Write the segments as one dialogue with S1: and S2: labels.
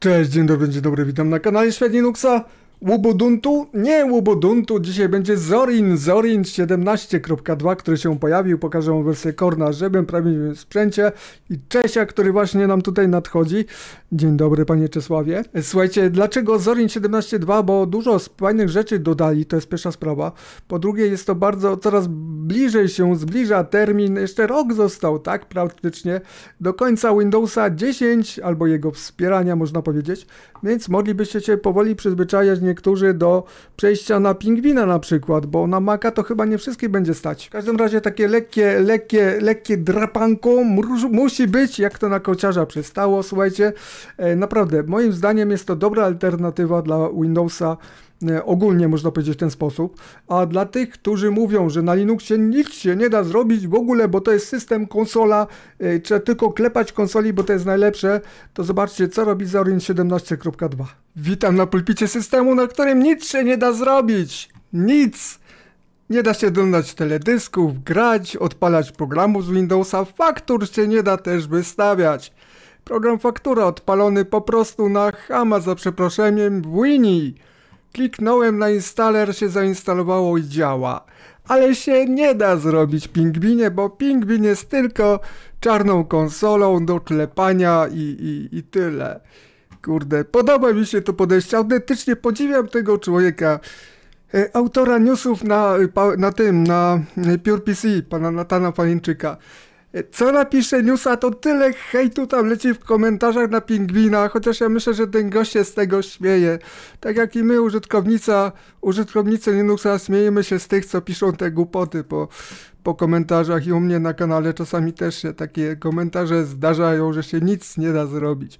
S1: Cześć, dzień dobry, dzień dobry, witam na kanale Świat Linuxa. Łubuduntu? Nie Łubuduntu, dzisiaj będzie Zorin, Zorin 17.2, który się pojawił, pokażę wam wersję Korna, żebym prawie sprzęcie i Czesia, który właśnie nam tutaj nadchodzi. Dzień dobry panie Czesławie. Słuchajcie, dlaczego Zorin 17.2? Bo dużo fajnych rzeczy dodali, to jest pierwsza sprawa. Po drugie jest to bardzo, coraz bliżej się zbliża termin, jeszcze rok został, tak, praktycznie, do końca Windowsa 10 albo jego wspierania, można powiedzieć, więc moglibyście się powoli przyzwyczajać, niektórzy do przejścia na pingwina na przykład, bo na Maca to chyba nie wszystkie będzie stać. W każdym razie takie lekkie, lekkie, lekkie drapanko musi być, jak to na kociarza przystało, słuchajcie. E, naprawdę, moim zdaniem jest to dobra alternatywa dla Windowsa E, ogólnie można powiedzieć w ten sposób. A dla tych, którzy mówią, że na Linuxie nic się nie da zrobić w ogóle, bo to jest system, konsola, e, trzeba tylko klepać konsoli, bo to jest najlepsze, to zobaczcie, co robi Zorin 17.2. Witam na pulpicie systemu, na którym nic się nie da zrobić. Nic! Nie da się dodać teledysków, grać, odpalać programów z Windowsa, faktur się nie da też wystawiać. Program faktura odpalony po prostu na chama za przeproszeniem w Winnie. Kliknąłem na instaler, się zainstalowało i działa. Ale się nie da zrobić Pingwinie, bo Pingwin jest tylko czarną konsolą do klepania i, i, i tyle. Kurde, podoba mi się to podejście. Autentycznie podziwiam tego człowieka. E, autora newsów na, na tym, na e, Pure PC, pana Natana Panińczyka. Co napisze newsa, to tyle hejtu tam leci w komentarzach na pingwina, chociaż ja myślę, że ten gość się z tego śmieje. Tak jak i my, użytkownica, użytkownicy Linuxa, śmiejemy się z tych, co piszą te głupoty po, po komentarzach i u mnie na kanale czasami też się takie komentarze zdarzają, że się nic nie da zrobić.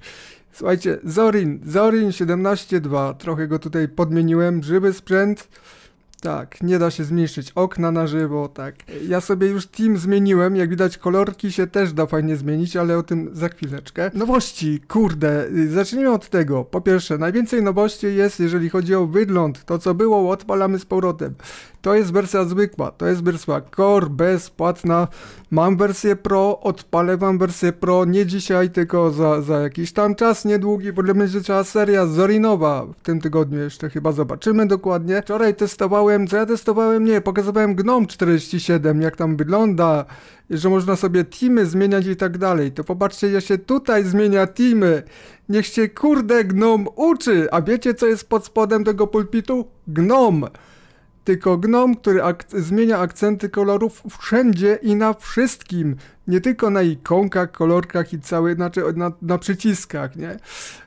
S1: Słuchajcie, Zorin, Zorin 17.2, trochę go tutaj podmieniłem, żywy sprzęt. Tak, nie da się zmniejszyć okna na żywo, tak. Ja sobie już team zmieniłem, jak widać kolorki się też da fajnie zmienić, ale o tym za chwileczkę. Nowości, kurde, y, zacznijmy od tego. Po pierwsze, najwięcej nowości jest, jeżeli chodzi o wygląd, to co było odpalamy z powrotem. To jest wersja zwykła, to jest wersja core, bezpłatna. Mam wersję pro, odpalę wam wersję pro, nie dzisiaj, tylko za, za jakiś tam czas niedługi, bo będzie trzeba seria Zorinowa w tym tygodniu jeszcze chyba zobaczymy dokładnie. Wczoraj testowałem, co ja testowałem? Nie, pokazywałem GNOME 47, jak tam wygląda, że można sobie teamy zmieniać i tak dalej. To popatrzcie, ja się tutaj zmienia teamy. Niech się kurde gnom uczy, a wiecie co jest pod spodem tego pulpitu? Gnom! tylko gnom, który ak zmienia akcenty kolorów wszędzie i na wszystkim. Nie tylko na ikonkach, kolorkach i całej, znaczy na, na przyciskach, nie?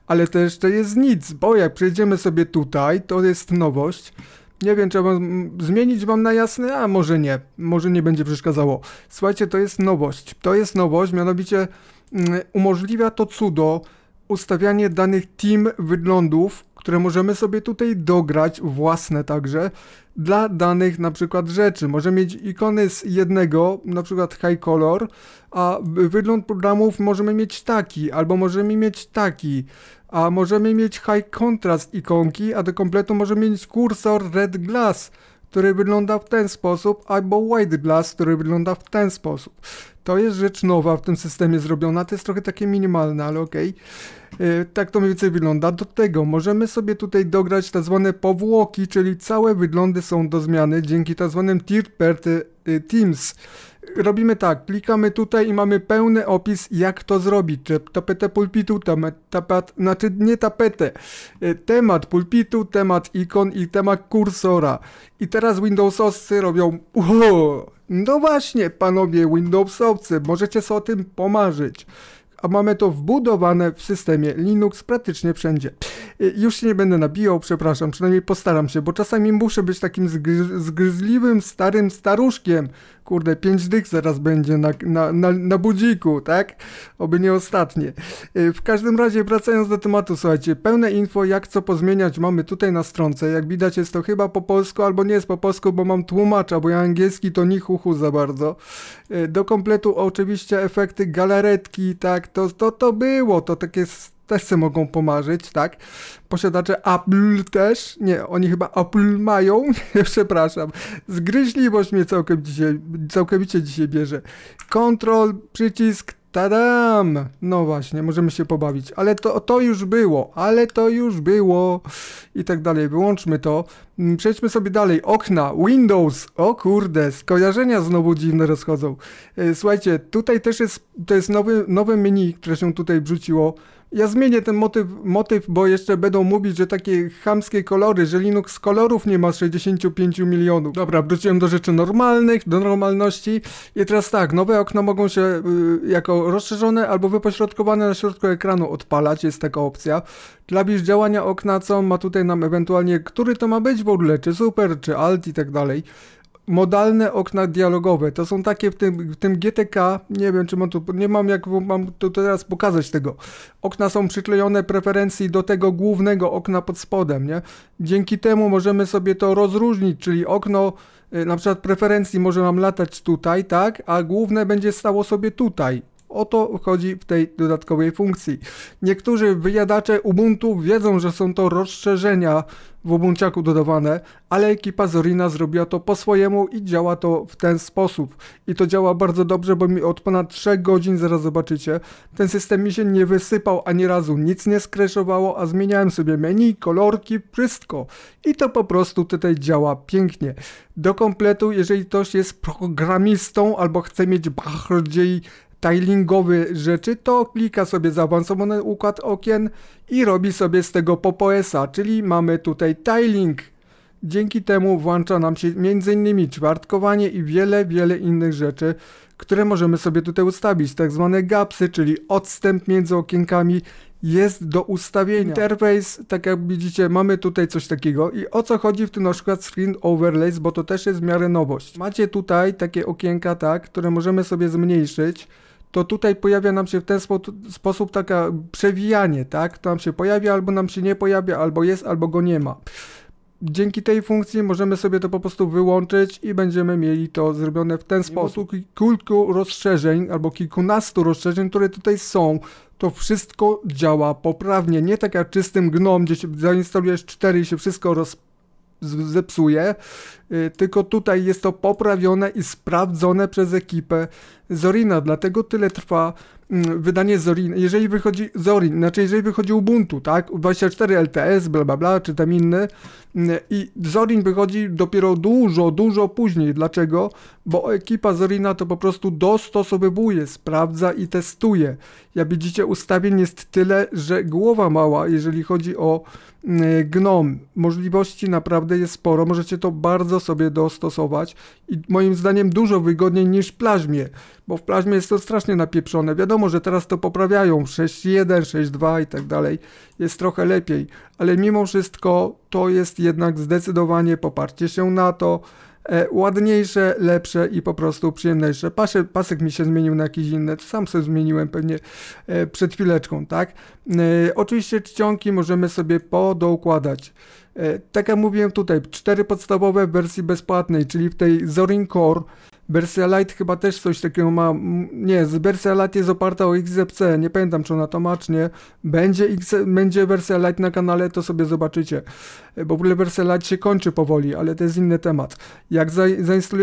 S1: Ale też to jest nic, bo jak przejdziemy sobie tutaj, to jest nowość. Nie wiem, czy wam, zmienić wam na jasny, a może nie. Może nie będzie przeszkadzało. Słuchajcie, to jest nowość. To jest nowość, mianowicie mm, umożliwia to cudo ustawianie danych team wyglądów które możemy sobie tutaj dograć, własne także, dla danych na przykład rzeczy. Może mieć ikony z jednego, na przykład high color, a wygląd programów możemy mieć taki, albo możemy mieć taki, a możemy mieć high contrast ikonki, a do kompletu możemy mieć kursor red glass, który wygląda w ten sposób, albo white glass, który wygląda w ten sposób. To jest rzecz nowa w tym systemie zrobiona, to jest trochę takie minimalne, ale okej. Okay. E, tak to mniej więcej wygląda. Do tego możemy sobie tutaj dograć tak zwane powłoki, czyli całe wyglądy są do zmiany dzięki tak zwanym Tirpert y, Teams robimy tak, klikamy tutaj i mamy pełny opis jak to zrobić, czy tapetę pulpitu, tapet, znaczy nie tapetę, e, temat pulpitu, temat ikon i temat kursora. I teraz Windowsowcy robią, Uho! no właśnie panowie Windowsowcy, możecie sobie o tym pomarzyć. A mamy to wbudowane w systemie Linux praktycznie wszędzie. E, już się nie będę nabijał, przepraszam, przynajmniej postaram się, bo czasami muszę być takim zgryzliwym, starym staruszkiem, kurde, pięć dych zaraz będzie na, na, na, na budziku, tak? Oby nie ostatnie. Y, w każdym razie, wracając do tematu, słuchajcie, pełne info, jak co pozmieniać mamy tutaj na stronce. Jak widać jest to chyba po polsku, albo nie jest po polsku, bo mam tłumacza, bo ja angielski to nie za bardzo. Y, do kompletu oczywiście efekty galaretki, tak, to, to, to było, to takie też sobie mogą pomarzyć, tak? Posiadacze Apple też, nie, oni chyba Apple mają, przepraszam, zgryźliwość mnie całkiem dzisiaj, całkowicie dzisiaj bierze. Control, przycisk, tadam! No właśnie, możemy się pobawić, ale to, to już było, ale to już było i tak dalej, wyłączmy to. Mm, przejdźmy sobie dalej, okna, Windows, o kurde, skojarzenia znowu dziwne rozchodzą. E, słuchajcie, tutaj też jest, to jest nowy, nowe menu, które się tutaj wrzuciło, ja zmienię ten motyw, motyw, bo jeszcze będą mówić, że takie chamskie kolory, że Linux kolorów nie ma 65 milionów. Dobra, wróciłem do rzeczy normalnych, do normalności. I teraz tak, nowe okna mogą się y, jako rozszerzone albo wypośrodkowane na środku ekranu odpalać, jest taka opcja. Klawisz działania okna, co ma tutaj nam ewentualnie, który to ma być w ogóle, czy super, czy alt i tak dalej modalne okna dialogowe. To są takie w tym, w tym GTK, nie wiem czy mam tu, nie mam jak mam tu teraz pokazać tego. Okna są przyklejone preferencji do tego głównego okna pod spodem, nie? Dzięki temu możemy sobie to rozróżnić, czyli okno y, na przykład preferencji może nam latać tutaj, tak? A główne będzie stało sobie tutaj. O to chodzi w tej dodatkowej funkcji. Niektórzy wyjadacze Ubuntu wiedzą, że są to rozszerzenia w Ubunciaku dodawane, ale ekipa Zorina zrobiła to po swojemu i działa to w ten sposób. I to działa bardzo dobrze, bo mi od ponad 3 godzin, zaraz zobaczycie, ten system mi się nie wysypał ani razu, nic nie skreszowało, a zmieniałem sobie menu, kolorki, wszystko. I to po prostu tutaj działa pięknie. Do kompletu, jeżeli ktoś jest programistą albo chce mieć bardziej tilingowy rzeczy, to klika sobie zaawansowany układ okien i robi sobie z tego popoesa, czyli mamy tutaj tiling. Dzięki temu włącza nam się m.in. czwartkowanie i wiele, wiele innych rzeczy, które możemy sobie tutaj ustawić. Tak zwane gapsy, czyli odstęp między okienkami jest do ustawienia. Interface, tak jak widzicie, mamy tutaj coś takiego i o co chodzi w tym na przykład screen overlays, bo to też jest w miarę nowość. Macie tutaj takie okienka, tak, które możemy sobie zmniejszyć to tutaj pojawia nam się w ten spo sposób taka przewijanie, tak? To nam się pojawia, albo nam się nie pojawia, albo jest, albo go nie ma. Dzięki tej funkcji możemy sobie to po prostu wyłączyć i będziemy mieli to zrobione w ten sposób. Kilku rozszerzeń albo kilkunastu rozszerzeń, które tutaj są, to wszystko działa poprawnie. Nie tak jak czystym gnom, gdzie się zainstalujesz 4 i się wszystko rozpoczyna zepsuje, y, tylko tutaj jest to poprawione i sprawdzone przez ekipę Zorina, dlatego tyle trwa Mm, wydanie Zorin, jeżeli wychodzi Zorin, znaczy jeżeli wychodzi Ubuntu, tak, 24 LTS, bla bla bla, czy tam inny mm, i Zorin wychodzi dopiero dużo, dużo później. Dlaczego? Bo ekipa Zorina to po prostu dostosowywuje, sprawdza i testuje. Jak widzicie, ustawień jest tyle, że głowa mała, jeżeli chodzi o mm, GNOM. Możliwości naprawdę jest sporo, możecie to bardzo sobie dostosować i moim zdaniem dużo wygodniej niż w Plażmie, bo w plazmie jest to strasznie napieprzone. Wiadomo, wiadomo, że teraz to poprawiają 6.1, 6.2 i tak dalej. Jest trochę lepiej, ale mimo wszystko to jest jednak zdecydowanie poparcie się na to. E, ładniejsze, lepsze i po prostu przyjemniejsze. Pasie, pasek mi się zmienił na inne, to sam sobie zmieniłem pewnie e, przed chwileczką, tak? E, oczywiście czcionki możemy sobie podoukładać. E, tak jak mówiłem tutaj, cztery podstawowe w wersji bezpłatnej, czyli w tej Zorin Core Light chyba też coś takiego ma. Nie, Light jest oparta o XZC. Nie pamiętam, czy ona to ma, czy nie. Będzie, X, będzie Light na kanale, to sobie zobaczycie. E, bo w ogóle Light się kończy powoli, ale to jest inny temat. Jak za,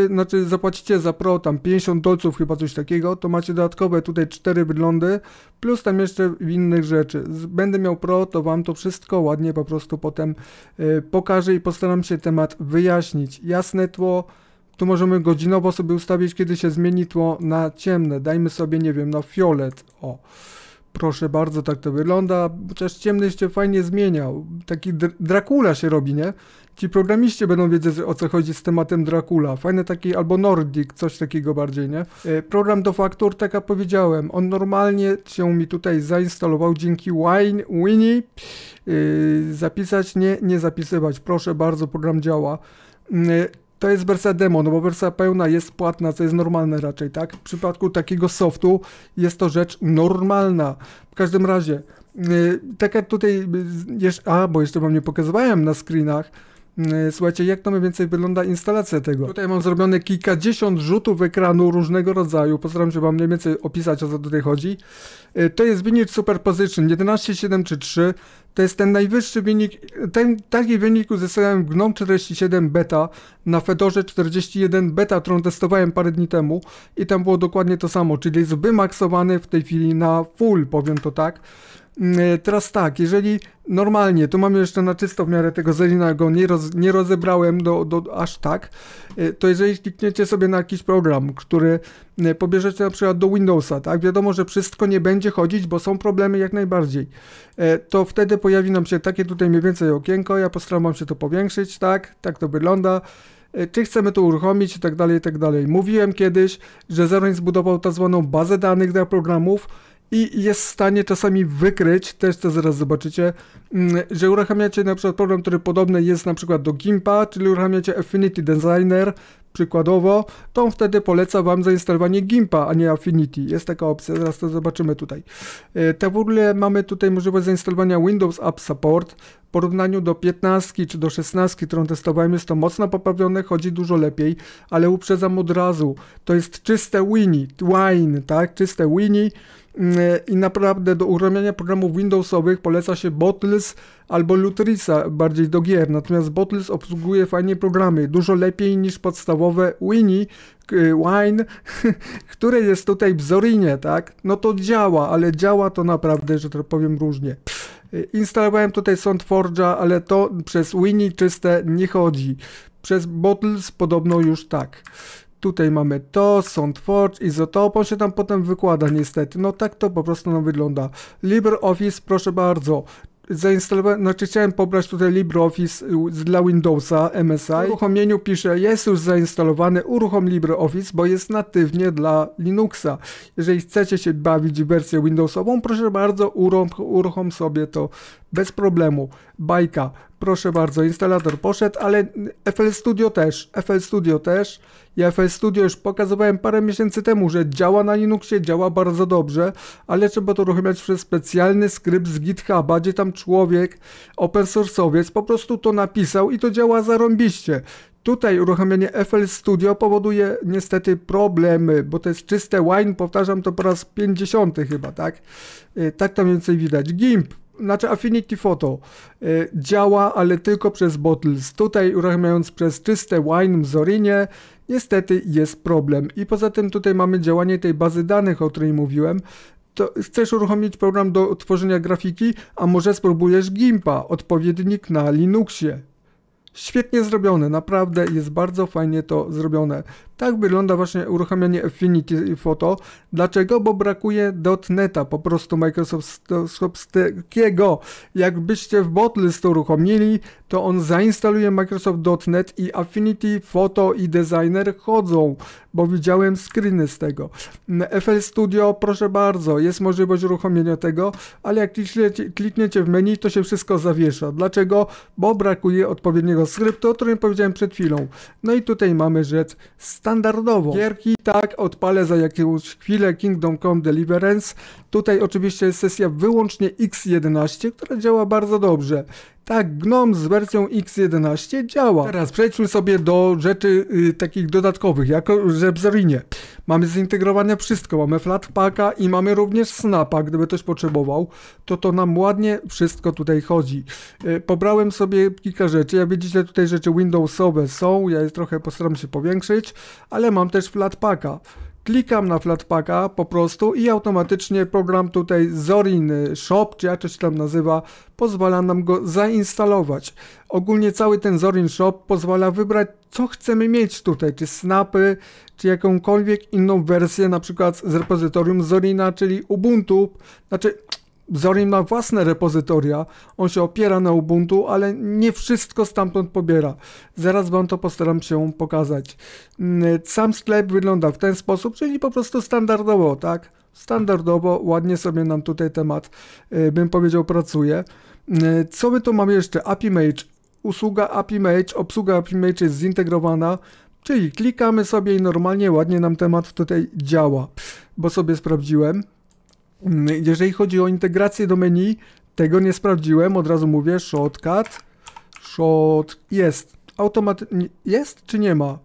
S1: znaczy zapłacicie za Pro tam 50 dolców, chyba coś takiego, to macie dodatkowe tutaj 4 wyglądy, plus tam jeszcze innych rzeczy. Będę miał Pro, to wam to wszystko ładnie po prostu potem y, pokażę i postaram się temat wyjaśnić. Jasne tło. Tu możemy godzinowo sobie ustawić, kiedy się zmieni tło na ciemne. Dajmy sobie, nie wiem, na fiolet. O, proszę bardzo, tak to wygląda. Chociaż ciemny się fajnie zmieniał. Taki dr Dracula się robi, nie? Ci programiści będą wiedzieć, o co chodzi z tematem Dracula. Fajny taki, albo Nordic, coś takiego bardziej, nie? E, program do faktur, tak jak powiedziałem, on normalnie się mi tutaj zainstalował dzięki Wine, Winnie. Yy, zapisać, nie, nie zapisywać. Proszę bardzo, program działa. Mm, e, to jest wersja demo, no bo wersja pełna jest płatna, co jest normalne raczej, tak? W przypadku takiego softu jest to rzecz normalna. W każdym razie, yy, tak jak tutaj, y, a bo jeszcze wam nie pokazywałem na screenach, Mm, słuchajcie, jak to mniej więcej wygląda instalacja tego? Tutaj mam zrobione kilkadziesiąt rzutów ekranu różnego rodzaju. Postaram się Wam mniej więcej opisać, o co tutaj chodzi. Y, to jest wynik superposition 11,7 To jest ten najwyższy wynik. Ten, taki wynik uzyskałem w GNOME 47 beta na Fedorze 41 beta, którą testowałem parę dni temu i tam było dokładnie to samo, czyli jest wymaksowany w tej chwili na full, powiem to tak. Mm, e, teraz tak, jeżeli normalnie, tu mamy jeszcze na czysto w miarę tego Zelina, go nie, roz, nie rozebrałem do, do, aż tak, e, to jeżeli klikniecie sobie na jakiś program, który e, pobierzecie na przykład do Windowsa, tak, wiadomo, że wszystko nie będzie chodzić, bo są problemy jak najbardziej, to wtedy pojawi nam się takie tutaj mniej więcej okienko, ja postaram wam się to powiększyć, tak, tak to wygląda, czy chcemy to uruchomić i tak dalej, i tak dalej. Mówiłem kiedyś, że Zeroń zbudował tak zwaną bazę danych dla programów, i jest w stanie czasami wykryć, też to zaraz zobaczycie, mm, że uruchamiacie na przykład program, który podobny jest na przykład do GIMPa, czyli uruchamiacie Affinity Designer przykładowo, to on wtedy poleca Wam zainstalowanie GIMPa, a nie Affinity. Jest taka opcja, zaraz to zobaczymy tutaj. E, te w ogóle mamy tutaj możliwość zainstalowania Windows App Support. W porównaniu do 15 czy do 16, którą testowałem, jest to mocno poprawione, chodzi dużo lepiej, ale uprzedzam od razu, to jest czyste Winnie, Wine, tak, czyste Winnie, i naprawdę do uruchamiania programów Windowsowych poleca się Bottles albo Lutrisa bardziej do gier, natomiast Bottles obsługuje fajnie programy, dużo lepiej niż podstawowe Winnie, Wine, które jest tutaj w Zorinie, tak? No to działa, ale działa to naprawdę, że to tak powiem różnie. Instalowałem tutaj SoundForge'a, ale to przez Winnie czyste nie chodzi. Przez Bottles podobno już tak. Tutaj mamy to, Soundforge, Izotop, on się tam potem wykłada niestety. No tak to po prostu no wygląda. LibreOffice, proszę bardzo. Zainstalowałem, znaczy chciałem pobrać tutaj LibreOffice y, dla Windowsa MSI. W uruchomieniu pisze, jest już zainstalowany, uruchom LibreOffice, bo jest natywnie dla Linuxa. Jeżeli chcecie się bawić w wersję Windowsową, proszę bardzo, uruchom sobie to bez problemu bajka. Proszę bardzo, instalator poszedł, ale FL Studio też, FL Studio też. Ja FL Studio już pokazywałem parę miesięcy temu, że działa na Linuxie, działa bardzo dobrze, ale trzeba to uruchamiać przez specjalny skrypt z GitHuba, gdzie tam człowiek, open source'owiec, po prostu to napisał i to działa zarąbiście. Tutaj uruchamianie FL Studio powoduje niestety problemy, bo to jest czyste wine, powtarzam to po raz 50 chyba, tak? Y, tak to mniej więcej widać. GIMP znaczy Affinity Photo e, działa, ale tylko przez Bottles. Tutaj uruchamiając przez czyste Wine w Zorinie, niestety jest problem. I poza tym tutaj mamy działanie tej bazy danych, o której mówiłem. To chcesz uruchomić program do tworzenia grafiki, a może spróbujesz Gimpa, odpowiednik na Linuxie. Świetnie zrobione, naprawdę jest bardzo fajnie to zrobione. Tak wygląda właśnie uruchamianie Affinity Photo. Dlaczego? Bo brakuje .NETA, po prostu Microsoftowskiego. Jakbyście w botlist uruchomili, to on zainstaluje Microsoft.NET i Affinity Photo i Designer chodzą, bo widziałem screeny z tego. FL Studio, proszę bardzo, jest możliwość uruchomienia tego, ale jak klikniecie, klikniecie w menu, to się wszystko zawiesza. Dlaczego? Bo brakuje odpowiedniego skryptu, o którym powiedziałem przed chwilą. No i tutaj mamy rzecz standardowo. Gierki, tak, odpalę za jakąś chwilę Kingdom Come Deliverance. Tutaj oczywiście jest sesja wyłącznie X11, która działa bardzo dobrze. Tak, GNOME z wersją X11 działa. Teraz przejdźmy sobie do rzeczy y, takich dodatkowych, jako Żebzorinie. Yy, Mamy zintegrowane wszystko, mamy Flatpaka i mamy również Snapa, gdyby ktoś potrzebował, to to nam ładnie wszystko tutaj chodzi. E, pobrałem sobie kilka rzeczy, jak widzicie tutaj rzeczy Windowsowe są, ja je trochę postaram się powiększyć, ale mam też Flatpaka. Klikam na Flatpaka po prostu i automatycznie program tutaj Zorin Shop, czy jak to się tam nazywa, pozwala nam go zainstalować. Ogólnie cały ten Zorin Shop pozwala wybrać, co chcemy mieć tutaj, czy snapy, czy jakąkolwiek inną wersję, na przykład z repozytorium Zorina, czyli Ubuntu. Znaczy, Zorin ma własne repozytoria, on się opiera na Ubuntu, ale nie wszystko stamtąd pobiera. Zaraz Wam to postaram się pokazać. Mm, sam sklep wygląda w ten sposób, czyli po prostu standardowo, tak? Standardowo, ładnie sobie nam tutaj temat, e, bym powiedział, pracuje. Mm, co my tu mamy jeszcze? API Mage. Usługa API Mage, obsługa API Mage jest zintegrowana, czyli klikamy sobie i normalnie, ładnie nam temat tutaj działa, bo sobie sprawdziłem. Jeżeli chodzi o integrację do menu, tego nie sprawdziłem, od razu mówię, shortcut, short, jest, automatycznie, jest czy nie ma?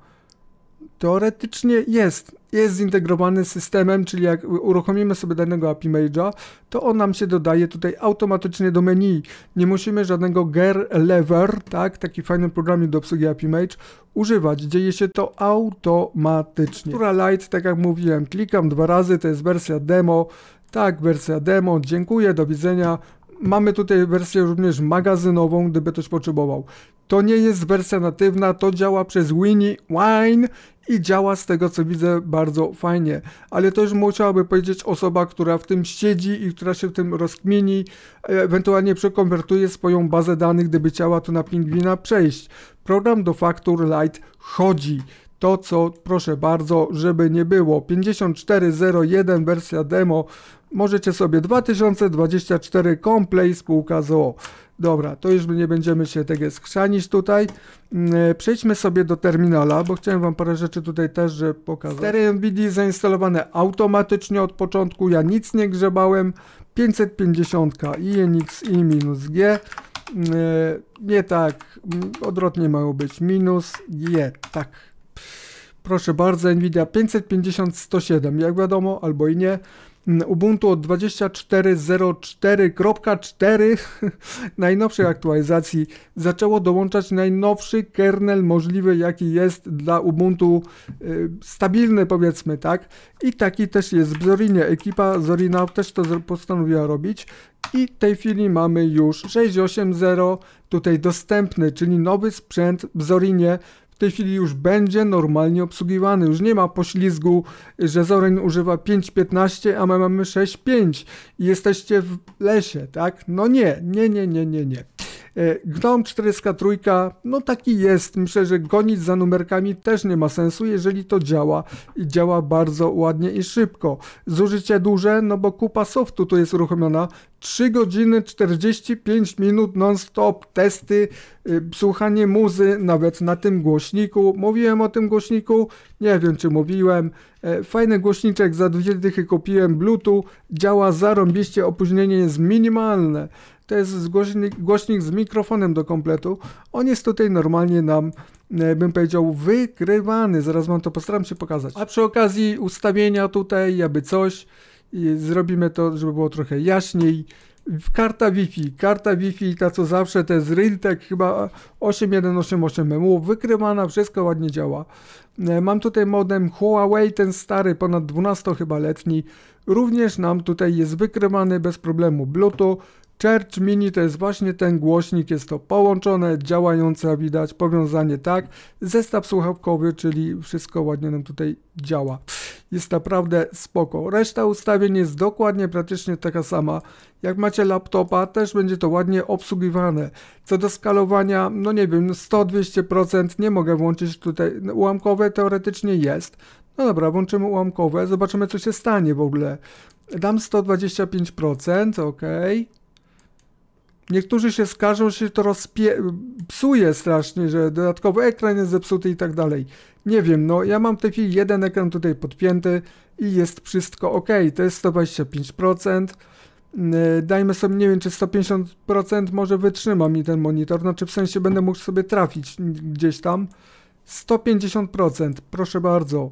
S1: Teoretycznie jest, jest zintegrowany z systemem, czyli jak uruchomimy sobie danego API Mage'a, to on nam się dodaje tutaj automatycznie do menu. Nie musimy żadnego ger lever, tak, taki fajny programie do obsługi API Mage, używać. Dzieje się to automatycznie. Tura Lite, tak jak mówiłem, klikam dwa razy, to jest wersja demo, tak, wersja demo, dziękuję, do widzenia. Mamy tutaj wersję również magazynową, gdyby ktoś potrzebował. To nie jest wersja natywna, to działa przez Winnie Wine i działa z tego co widzę bardzo fajnie. Ale to już musiałaby powiedzieć osoba, która w tym siedzi i która się w tym rozkmini, ewentualnie przekonwertuje swoją bazę danych, gdyby chciała to na pingwina przejść. Program do faktur Lite chodzi to co, proszę bardzo, żeby nie było. 5401 wersja demo, możecie sobie 2024 Complay spółka ZOO. Dobra, to już my nie będziemy się tego skrzanić tutaj. Mm, e, przejdźmy sobie do terminala, bo chciałem wam parę rzeczy tutaj też że pokazać. 4 NVD zainstalowane automatycznie od początku, ja nic nie grzebałem. 550 INX-I-G mm, e, nie tak, mm, odwrotnie mają być, minus G, tak. Proszę bardzo, Nvidia 550-107, jak wiadomo, albo i nie. Mm, Ubuntu od 24.04.4 najnowszej aktualizacji zaczęło dołączać najnowszy kernel możliwy, jaki jest dla Ubuntu y, stabilny, powiedzmy tak. I taki też jest w Zorinie. Ekipa Zorina też to postanowiła robić. I w tej chwili mamy już 6.8.0 tutaj dostępny, czyli nowy sprzęt w Zorinie w tej chwili już będzie normalnie obsługiwany. Już nie ma poślizgu, że Zorin używa 5.15, a my mamy 6.5 i jesteście w lesie, tak? No nie, nie, nie, nie, nie, nie. E, Gnom 43, no taki jest. Myślę, że gonić za numerkami też nie ma sensu, jeżeli to działa i działa bardzo ładnie i szybko. Zużycie duże, no bo kupa softu tu jest uruchomiona. 3 godziny 45 minut non-stop, testy, y, słuchanie muzy, nawet na tym głośniku. Mówiłem o tym głośniku, nie wiem czy mówiłem. E, fajny głośniczek, za dwie dychy kupiłem, Bluetooth, działa zarąbiście, opóźnienie jest minimalne. To jest głośnik, głośnik z mikrofonem do kompletu. On jest tutaj normalnie nam, e, bym powiedział, wykrywany. Zaraz wam to postaram się pokazać. A przy okazji ustawienia tutaj, aby coś, zrobimy to, żeby było trochę jaśniej. Karta Wi-Fi, karta Wi-Fi, ta co zawsze, to jest Realtek chyba 8188MU, wykrywana, wszystko ładnie działa. E, mam tutaj modem Huawei, ten stary, ponad 12 chyba letni, również nam tutaj jest wykrywany bez problemu Bluetooth, Church Mini to jest właśnie ten głośnik, jest to połączone, działające, widać powiązanie, tak? Zestaw słuchawkowy, czyli wszystko ładnie nam tutaj działa. Jest naprawdę spoko. Reszta ustawień jest dokładnie praktycznie taka sama. Jak macie laptopa, też będzie to ładnie obsługiwane. Co do skalowania, no nie wiem, 100-200% nie mogę włączyć tutaj. No, ułamkowe teoretycznie jest. No dobra, włączymy ułamkowe, zobaczymy co się stanie w ogóle. Dam 125%, ok. Niektórzy się skarżą, że to rozpie- psuje strasznie, że dodatkowo ekran jest zepsuty i tak dalej. Nie wiem, no ja mam w tej chwili jeden ekran tutaj podpięty i jest wszystko ok. To jest 125%. Yy, dajmy sobie, nie wiem, czy 150% może wytrzyma mi ten monitor, znaczy w sensie będę mógł sobie trafić gdzieś tam. 150%, proszę bardzo.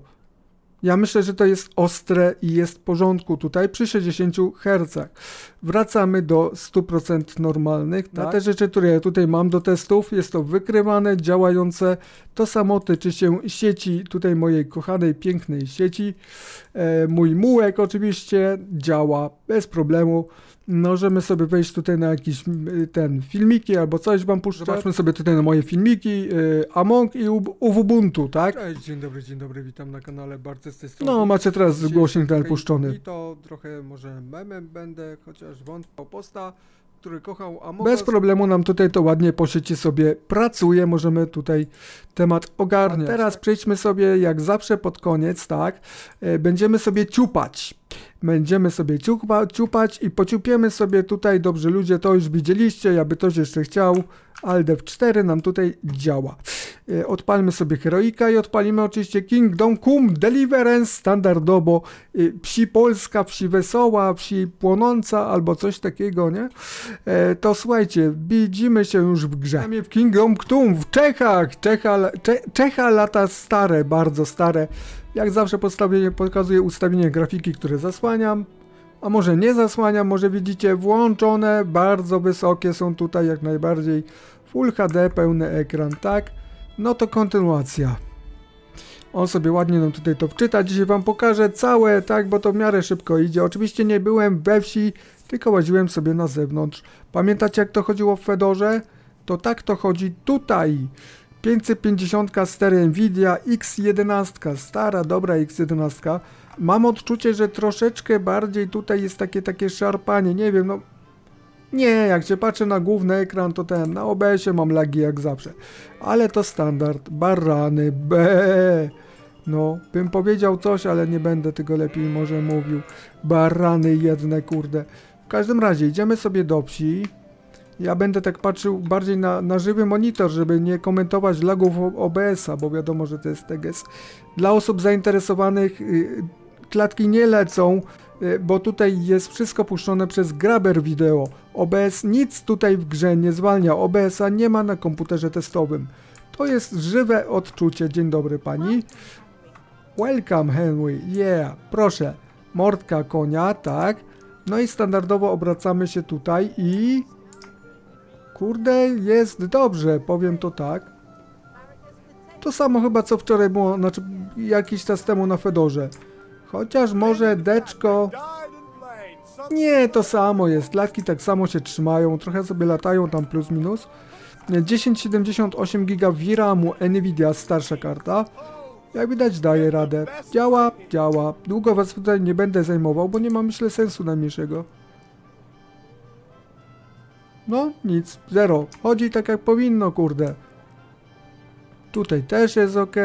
S1: Ja myślę, że to jest ostre i jest w porządku tutaj przy 60 Hz. Wracamy do 100% normalnych. Tak. Na te rzeczy, które ja tutaj mam do testów, jest to wykrywane, działające. To samo tyczy się sieci, tutaj mojej kochanej, pięknej sieci. E, mój mułek oczywiście działa bez problemu możemy no, sobie wejść tutaj na jakieś ten filmiki albo coś wam puszczę. Zobaczmy sobie tutaj na moje filmiki y, Among i Ubuntu, tak? Cześć, dzień dobry, dzień dobry, witam na kanale bardzo z tej strony. No, macie teraz głośnik ten puszczony. I to trochę może memem będę, chociaż wątpię posta, który kochał Among. Bez problemu nam tutaj to ładnie po sieci sobie pracuje, możemy tutaj temat ogarniać. A teraz przejdźmy sobie jak zawsze pod koniec, tak? Y, będziemy sobie ciupać Będziemy sobie ciupa, ciupać i pociupiemy sobie tutaj, dobrze ludzie, to już widzieliście, jakby ktoś jeszcze chciał, Aldev 4 nam tutaj działa. E, odpalmy sobie Heroika i odpalimy oczywiście Kingdom Come Deliverance standardowo. E, psi Polska, psi Wesoła, psi Płonąca albo coś takiego, nie? E, to słuchajcie, widzimy się już w grze. W Kingdom Come w Czechach. Czecha, Czecha lata stare, bardzo stare. Jak zawsze podstawienie pokazuje ustawienie grafiki, które zasłaniam. A może nie zasłaniam, może widzicie włączone, bardzo wysokie są tutaj jak najbardziej. Full HD, pełny ekran, tak. No to kontynuacja. On sobie ładnie nam tutaj to wczyta. Dzisiaj wam pokażę całe, tak, bo to w miarę szybko idzie. Oczywiście nie byłem we wsi, tylko łaziłem sobie na zewnątrz. Pamiętacie jak to chodziło w Fedorze? To tak to chodzi tutaj. 550 stary Nvidia, X11, stara, dobra X11. Mam odczucie, że troszeczkę bardziej tutaj jest takie, takie szarpanie, nie wiem, no... Nie, jak się patrzę na główny ekran, to ten, na OBS-ie mam lagi jak zawsze. Ale to standard, barany, b, No, bym powiedział coś, ale nie będę tego lepiej może mówił. Barany jedne, kurde. W każdym razie, idziemy sobie do psi. Ja będę tak patrzył bardziej na, na żywy monitor, żeby nie komentować lagów OBS-a, bo wiadomo, że to jest TGS. Dla osób zainteresowanych y, klatki nie lecą, y, bo tutaj jest wszystko puszczone przez Graber Video. OBS nic tutaj w grze nie zwalnia, OBS-a nie ma na komputerze testowym. To jest żywe odczucie. Dzień dobry pani. Welcome Henry, yeah, proszę. Mordka konia, tak. No i standardowo obracamy się tutaj i... Kurde, jest dobrze, powiem to tak. To samo chyba co wczoraj było, znaczy jakiś czas temu na Fedorze. Chociaż może deczko... Nie, to samo jest. Latki tak samo się trzymają, trochę sobie latają tam plus minus. 1078 GB VRAMu Nvidia, starsza karta. Jak widać daje radę. Działa, działa. Długo was tutaj nie będę zajmował, bo nie ma myślę sensu najmniejszego. No nic, zero. Chodzi tak jak powinno, kurde. Tutaj też jest ok.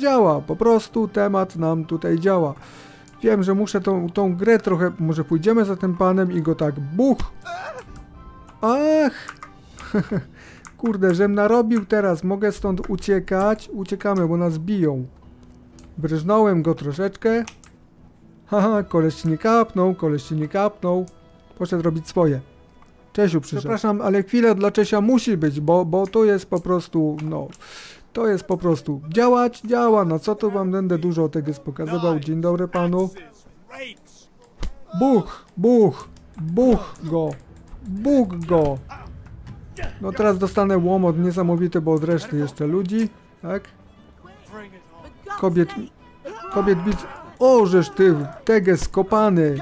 S1: Działa, po prostu temat nam tutaj działa. Wiem, że muszę tą, tą grę trochę... Może pójdziemy za tym panem i go tak... Buch! Ach! Kurde, żem narobił teraz. Mogę stąd uciekać. Uciekamy, bo nas biją. Brżnąłem go troszeczkę. Haha, koleś nie kapnął, koleś nie kapnął. Poszedł robić swoje. Czesiu przyszedł. Przepraszam, ale chwilę dla Czesia musi być, bo, bo to jest po prostu, no... To jest po prostu działać, działa, no co to wam będę dużo tego pokazywał. Dzień dobry panu. Buch, buch, buch go, buch go. No teraz dostanę łomot niesamowity, bo od reszty jeszcze ludzi, tak? Kobiet, kobiet bic... O, żeż ty, teges kopany.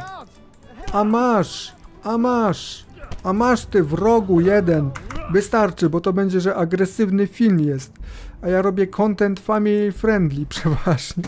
S1: A masz, a masz. A masz ty wrogu jeden. Wystarczy, bo to będzie, że agresywny film jest. A ja robię content family friendly przeważnie.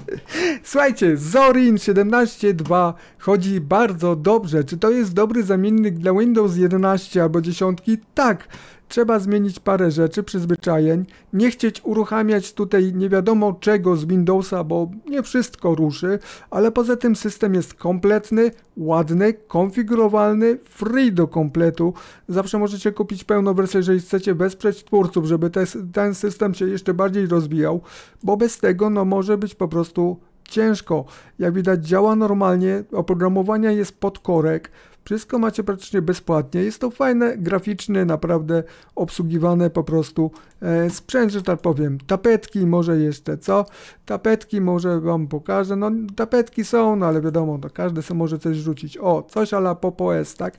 S1: Słuchajcie, Zorin 17.2 chodzi bardzo dobrze. Czy to jest dobry zamiennik dla Windows 11 albo 10? Tak. Trzeba zmienić parę rzeczy, przyzwyczajeń, nie chcieć uruchamiać tutaj nie wiadomo czego z Windowsa, bo nie wszystko ruszy, ale poza tym system jest kompletny, ładny, konfigurowalny, free do kompletu. Zawsze możecie kupić pełną wersję, jeżeli chcecie wesprzeć twórców, żeby te, ten system się jeszcze bardziej rozwijał, bo bez tego no może być po prostu ciężko. Jak widać działa normalnie, oprogramowania jest pod korek, wszystko macie praktycznie bezpłatnie. Jest to fajne, graficzne, naprawdę obsługiwane po prostu e, sprzęt, że tak powiem. Tapetki może jeszcze, co? Tapetki może wam pokażę. No tapetki są, no ale wiadomo, to no, każdy sobie może coś rzucić. O, coś ala Popo S, tak?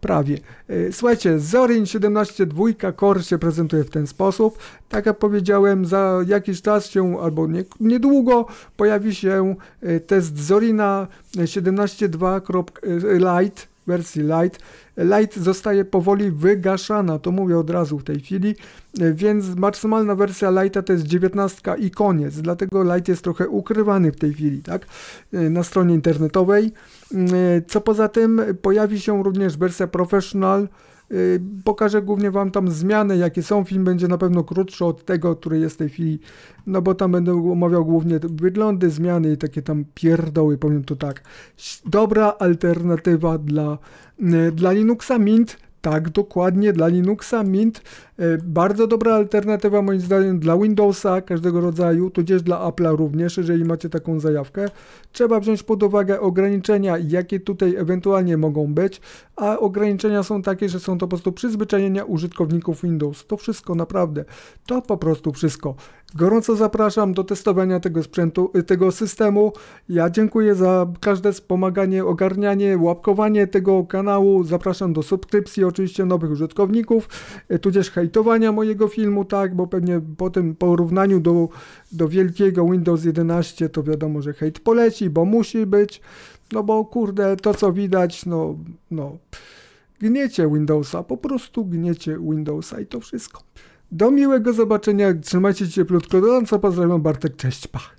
S1: Prawie. E, słuchajcie, Zorin 17 dwójka Core się prezentuje w ten sposób. Tak jak powiedziałem, za jakiś czas się, albo nie, niedługo pojawi się e, test Zorina 17.2 e, Light wersji Lite. Lite zostaje powoli wygaszana, to mówię od razu w tej chwili, więc maksymalna wersja Lite'a to jest 19 i koniec, dlatego Lite jest trochę ukrywany w tej chwili, tak, na stronie internetowej. Co poza tym pojawi się również wersja Professional, Y, pokażę głównie Wam tam zmiany, jakie są. Film będzie na pewno krótszy od tego, który jest w tej chwili, no bo tam będę omawiał głównie wyglądy, zmiany i takie tam pierdoły, powiem to tak. Dobra alternatywa dla, y, dla Linuxa Mint. Tak, dokładnie dla Linuxa Mint E, bardzo dobra alternatywa moim zdaniem dla Windowsa każdego rodzaju, tudzież dla Apple'a również, jeżeli macie taką zajawkę. Trzeba wziąć pod uwagę ograniczenia, jakie tutaj ewentualnie mogą być, a ograniczenia są takie, że są to po prostu przyzwyczajenia użytkowników Windows. To wszystko naprawdę, to po prostu wszystko. Gorąco zapraszam do testowania tego sprzętu, y, tego systemu. Ja dziękuję za każde wspomaganie, ogarnianie, łapkowanie tego kanału. Zapraszam do subskrypcji oczywiście nowych użytkowników, y, tudzież hej hejtowania mojego filmu, tak, bo pewnie po tym porównaniu do, do wielkiego Windows 11 to wiadomo, że hejt poleci, bo musi być, no bo kurde, to co widać, no, no, gniecie Windowsa, po prostu gniecie Windowsa i to wszystko. Do miłego zobaczenia, trzymajcie się cieplutko, do co pozdrawiam Bartek, cześć, pa!